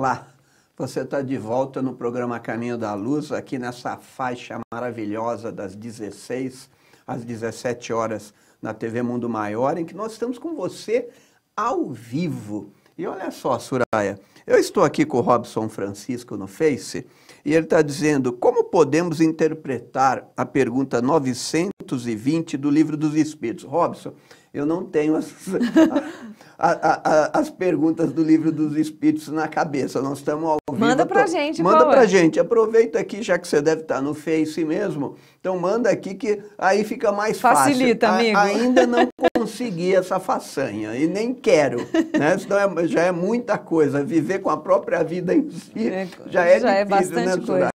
Olá, você está de volta no programa Caminho da Luz, aqui nessa faixa maravilhosa das 16 às 17 horas na TV Mundo Maior, em que nós estamos com você ao vivo. E olha só, Suraya, eu estou aqui com o Robson Francisco no Face e ele está dizendo como podemos interpretar a pergunta 900 220 do Livro dos Espíritos. Robson, eu não tenho as, a, a, a, as perguntas do Livro dos Espíritos na cabeça, nós estamos ao vivo. Manda pra tô, gente, Manda para pra gente, aproveita aqui, já que você deve estar no Face mesmo, então manda aqui que aí fica mais Facilita, fácil. Facilita, amigo. ainda não consegui essa façanha e nem quero, né? é, já é muita coisa, viver com a própria vida em si é, já é já é difícil, é bastante né, coisa.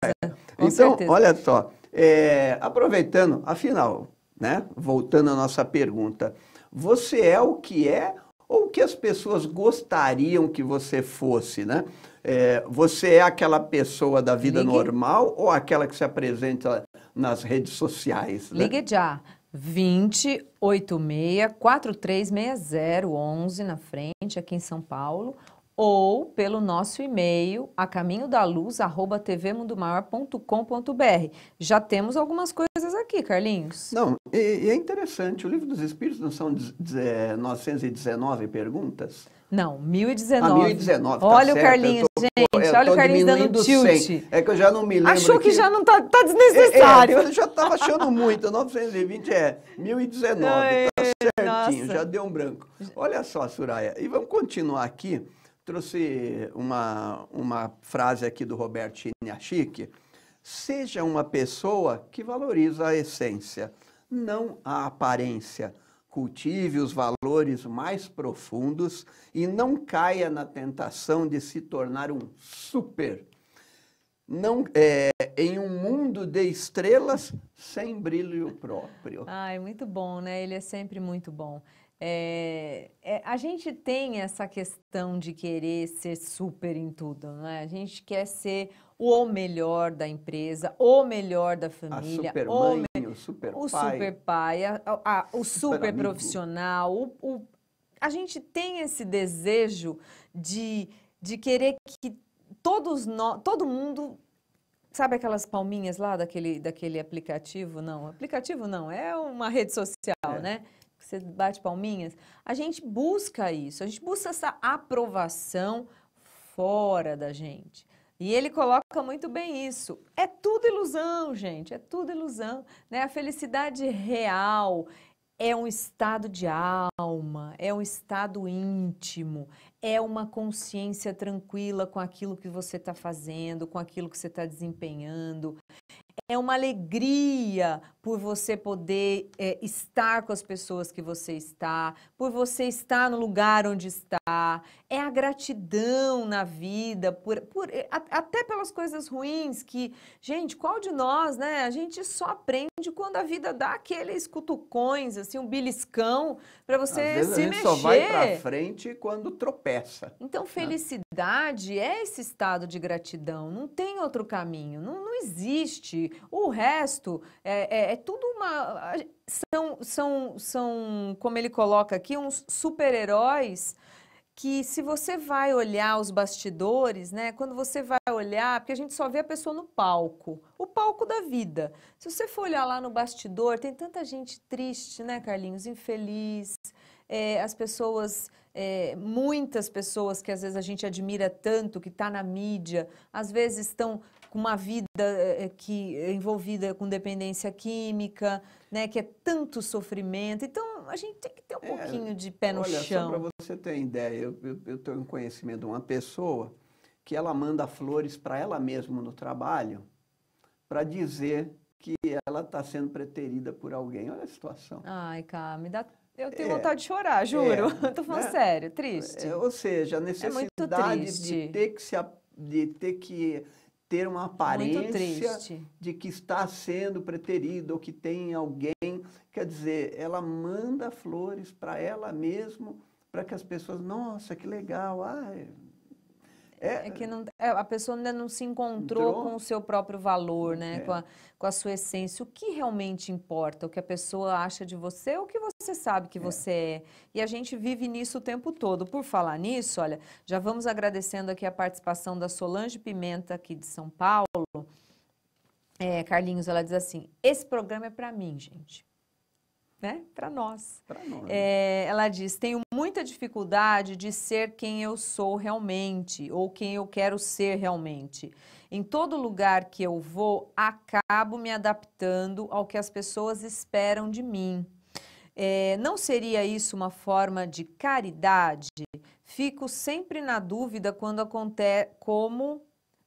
Com então, certeza. olha só, é, aproveitando, afinal, né, voltando à nossa pergunta, você é o que é ou o que as pessoas gostariam que você fosse, né? É, você é aquela pessoa da vida Ligue... normal ou aquela que se apresenta nas redes sociais? Né? Ligue já. 2086 11 na frente, aqui em São Paulo, ou pelo nosso e-mail a caminho da luz arroba tvmundomaior.com.br. Já temos algumas coisas aqui, Carlinhos. Não, e, e é interessante, o livro dos Espíritos não são 919 perguntas? Não, 1019. Ah, 1019 tá olha certo. o Carlinhos, tô, gente, olha o Carlinhos dando tilt. 100. É que eu já não me lembro. Achou que, que... já não tá, tá desnecessário. É, é, eu já estava achando muito, 920 é 1019, tá Ai, tá certinho, nossa. já deu um branco. Olha só, Suraya, e vamos continuar aqui. Trouxe uma, uma frase aqui do Roberto Chiniachique. Seja uma pessoa que valoriza a essência, não a aparência. Cultive os valores mais profundos e não caia na tentação de se tornar um super. Não, é, em um mundo de estrelas sem brilho próprio. Ai, muito bom, né? Ele é sempre muito bom. É, é, a gente tem essa questão de querer ser super em tudo, não é? A gente quer ser o melhor da empresa, o melhor da família, a super mãe, o, me... o super o pai, super pai a, a, o super, super profissional. O, o... A gente tem esse desejo de, de querer que todos nós, todo mundo Sabe aquelas palminhas lá daquele, daquele aplicativo? Não, aplicativo não, é uma rede social, é. né? você bate palminhas. A gente busca isso, a gente busca essa aprovação fora da gente. E ele coloca muito bem isso. É tudo ilusão, gente, é tudo ilusão. Né? A felicidade real é um estado de alma, é um estado íntimo, é uma consciência tranquila com aquilo que você está fazendo, com aquilo que você está desempenhando, é uma alegria por você poder é, estar com as pessoas que você está, por você estar no lugar onde está. É a gratidão na vida, por, por, é, até pelas coisas ruins que, gente, qual de nós, né? A gente só aprende quando a vida dá aqueles cutucões, assim, um beliscão para você Às vezes a gente mexer. só vai para frente quando tropeça. Então, né? felicidade né? é esse estado de gratidão. Não tem outro caminho. Não, não existe. O resto é, é, é tudo uma. São, são, são, como ele coloca aqui, uns super-heróis que se você vai olhar os bastidores, né, quando você vai olhar, porque a gente só vê a pessoa no palco, o palco da vida. Se você for olhar lá no bastidor, tem tanta gente triste, né, Carlinhos, infeliz, é, as pessoas, é, muitas pessoas que às vezes a gente admira tanto, que está na mídia, às vezes estão com uma vida eh, que envolvida com dependência química, né, que é tanto sofrimento. Então, a gente tem que ter um é, pouquinho de pé no olha, chão. Olha, só para você ter ideia, eu estou em conhecimento de uma pessoa que ela manda flores para ela mesma no trabalho para dizer que ela está sendo preterida por alguém. Olha a situação. Ai, cara, me dá eu tenho é, vontade de chorar, juro. É, falando né? sério, triste. É, ou seja, a é necessidade é de ter que se de ter que ter uma aparência de que está sendo preterido ou que tem alguém. Quer dizer, ela manda flores para ela mesma, para que as pessoas, nossa, que legal, ah, é, é que não, é, a pessoa ainda não se encontrou, com o seu próprio valor, né? É. Com, a, com a sua essência. O que realmente importa? O que a pessoa acha de você ou é o que você sabe que é. você é? E a gente vive nisso o tempo todo. Por falar nisso, olha, já vamos agradecendo aqui a participação da Solange Pimenta, aqui de São Paulo. É, Carlinhos, ela diz assim: esse programa é para mim, gente né? Para nós. nós. É, ela diz: tenho muita dificuldade de ser quem eu sou realmente ou quem eu quero ser realmente. Em todo lugar que eu vou, acabo me adaptando ao que as pessoas esperam de mim. É, não seria isso uma forma de caridade? Fico sempre na dúvida quando acontece, como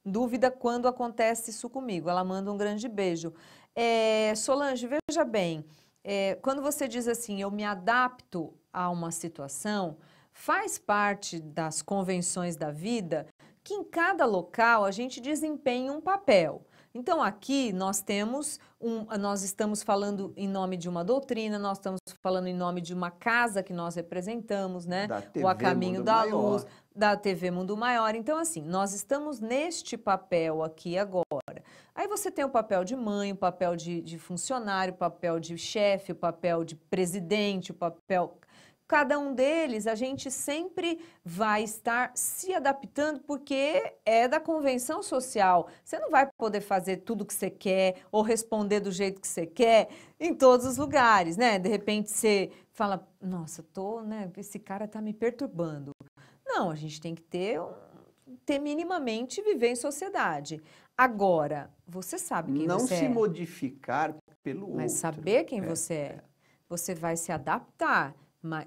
dúvida quando acontece isso comigo. Ela manda um grande beijo. É, Solange, veja bem é, quando você diz assim, eu me adapto a uma situação, faz parte das convenções da vida que em cada local a gente desempenha um papel. Então aqui nós temos um, nós estamos falando em nome de uma doutrina, nós estamos falando em nome de uma casa que nós representamos, né? Da TV o A Caminho Mundo da Maior. Luz, da TV Mundo Maior. Então assim, nós estamos neste papel aqui agora. Aí você tem o papel de mãe, o papel de, de funcionário, o papel de chefe, o papel de presidente, o papel cada um deles, a gente sempre vai estar se adaptando, porque é da convenção social. Você não vai poder fazer tudo que você quer ou responder do jeito que você quer em todos os lugares, né? De repente você fala, nossa, tô, né? Esse cara tá me perturbando. Não, a gente tem que ter, ter minimamente viver em sociedade. Agora, você sabe quem não você é. Não se modificar pelo Mas outro. Mas saber quem é, você é. é. Você vai se adaptar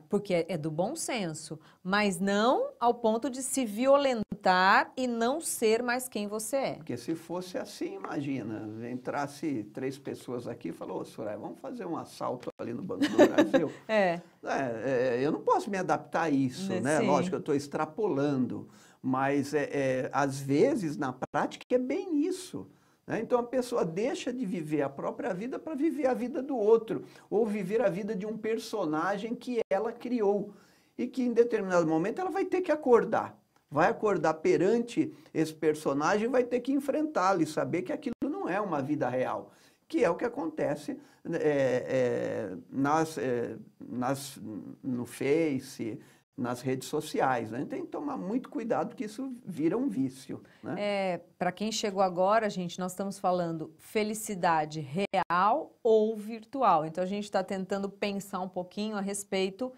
porque é, é do bom senso, mas não ao ponto de se violentar e não ser mais quem você é. Porque se fosse assim, imagina, entrasse três pessoas aqui e falou, oh, Soraya, vamos fazer um assalto ali no Banco do Brasil. é. É, é. Eu não posso me adaptar a isso, é, né? Sim. Lógico, eu estou extrapolando, mas é, é, às vezes, na prática, é bem isso. Né? Então a pessoa deixa de viver a própria vida para viver a vida do outro, ou viver a vida de um personagem que ela criou e que em determinado momento ela vai ter que acordar. Vai acordar perante esse personagem, vai ter que enfrentá-lo e saber que aquilo não é uma vida real, que é o que acontece né, é, é, nas, é, nas, no Face, nas redes sociais. Né? Tem que tomar muito cuidado que isso vira um vício. Né? É, Para quem chegou agora, gente, nós estamos falando felicidade real ou virtual. Então a gente está tentando pensar um pouquinho a respeito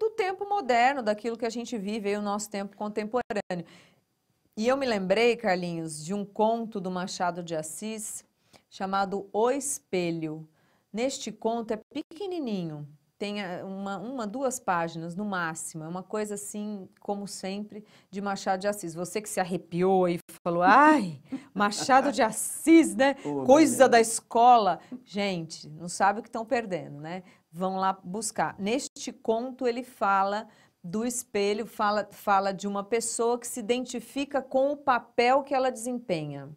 do tempo moderno, daquilo que a gente vive, aí, o nosso tempo contemporâneo. E eu me lembrei, Carlinhos, de um conto do Machado de Assis chamado O Espelho. Neste conto é pequenininho, tenha uma, uma, duas páginas no máximo. É uma coisa assim, como sempre, de Machado de Assis. Você que se arrepiou e falou, ai, Machado de Assis, né? coisa da escola. Gente, não sabe o que estão perdendo, né? Vão lá buscar. Neste conto, ele fala do espelho, fala, fala de uma pessoa que se identifica com o papel que ela desempenha.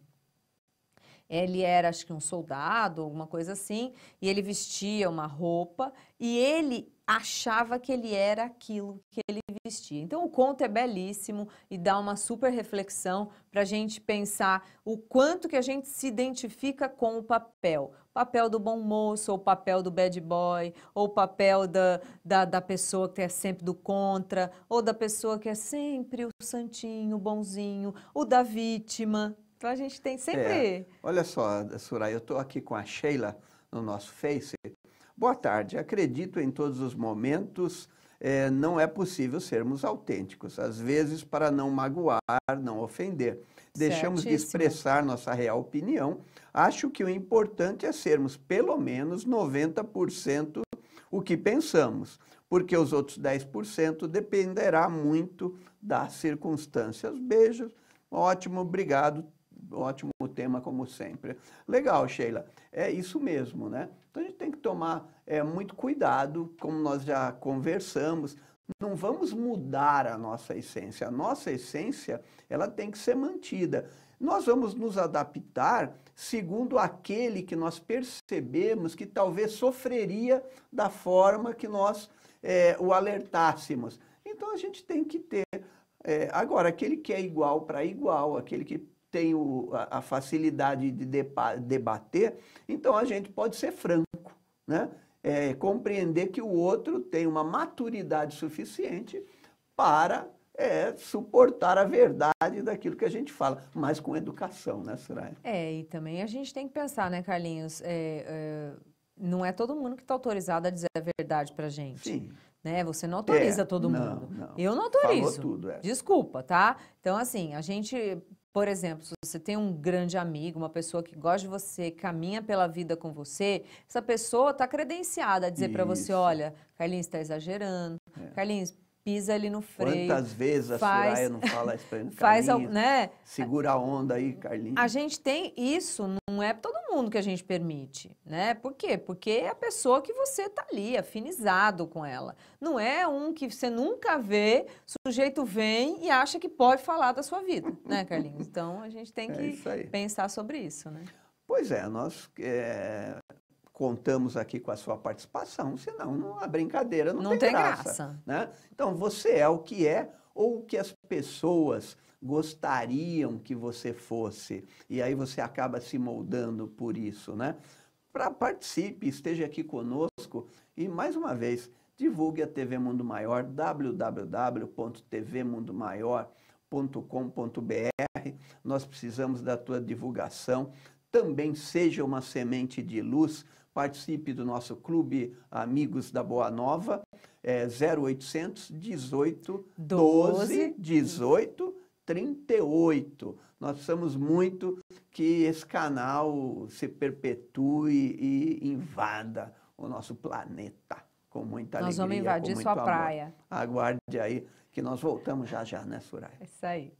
Ele era, acho que, um soldado, alguma coisa assim, e ele vestia uma roupa e ele achava que ele era aquilo que ele vestia. Então, o conto é belíssimo e dá uma super reflexão para a gente pensar o quanto que a gente se identifica com o papel. papel do bom moço, ou o papel do bad boy, ou o papel da, da, da pessoa que é sempre do contra, ou da pessoa que é sempre o santinho, o bonzinho, o da vítima, então a gente tem sempre. É. Olha só, Surai, eu estou aqui com a Sheila no nosso Face. Boa tarde. Acredito em todos os momentos. É, não é possível sermos autênticos. Às vezes, para não magoar, não ofender, deixamos Certíssimo. de expressar nossa real opinião. Acho que o importante é sermos pelo menos 90% o que pensamos, porque os outros 10% dependerá muito das circunstâncias. Beijos, ótimo, obrigado, ótimo tema, como sempre. Legal, Sheila. É isso mesmo, né? Então a gente tem que tomar é, muito cuidado, como nós já conversamos. Não vamos mudar a nossa essência. A nossa essência ela tem que ser mantida. Nós vamos nos adaptar segundo aquele que nós percebemos que talvez sofreria da forma que nós é, o alertássemos. Então a gente tem que ter. É, agora, aquele que é igual para igual, aquele que tem o, a, a, facilidade de debater, então a gente pode ser franco, né? É, compreender que o outro tem uma maturidade suficiente para é, suportar a verdade daquilo que a gente fala, mas com educação, né, Soraya? É, e também a gente tem que pensar, né, Carlinhos? É, é não é todo mundo que está autorizado a dizer a verdade para a gente. Sim né? Você não autoriza é, todo mundo. Não, Eu não autorizo. Tudo, é. Desculpa, tá? Então, assim, a gente por exemplo, se você tem um grande amigo, uma pessoa que gosta de você, caminha pela vida com você, essa pessoa está credenciada a dizer para você, olha, Carlinhos está exagerando, é. Carlinhos, pisa ali no freio. Quantas vezes a faz, Soraya não fala isso pra ele? né? Segura a onda aí, Carlinhos. A gente tem isso, não é todo mundo que a gente permite, né? Por quê? Porque é a pessoa que você tá ali, afinizado com ela. Não é um que você nunca vê, sujeito vem e acha que pode falar da sua vida, né, Carlinhos? Então, a gente tem é que é pensar sobre isso, né? Pois é, nós é, contamos aqui com a sua participação, senão a brincadeira não, não tem, tem graça. graça. Né? Então, você é o que é ou o que as pessoas gostariam que você fosse. E aí você acaba se moldando por isso, né? para participe, esteja aqui conosco e, mais uma vez, divulgue a TV Mundo Maior, www.tvmundomaior.com.br. Nós precisamos da tua divulgação. Também seja uma semente de luz Participe do nosso clube Amigos da Boa Nova, é 0800 18 12 18 38. Nós precisamos muito que esse canal se perpetue e invada o nosso planeta com muita nós alegria. Nós vamos invadir sua amor. praia. Aguarde aí que nós voltamos já já, né, Soraya? É isso aí.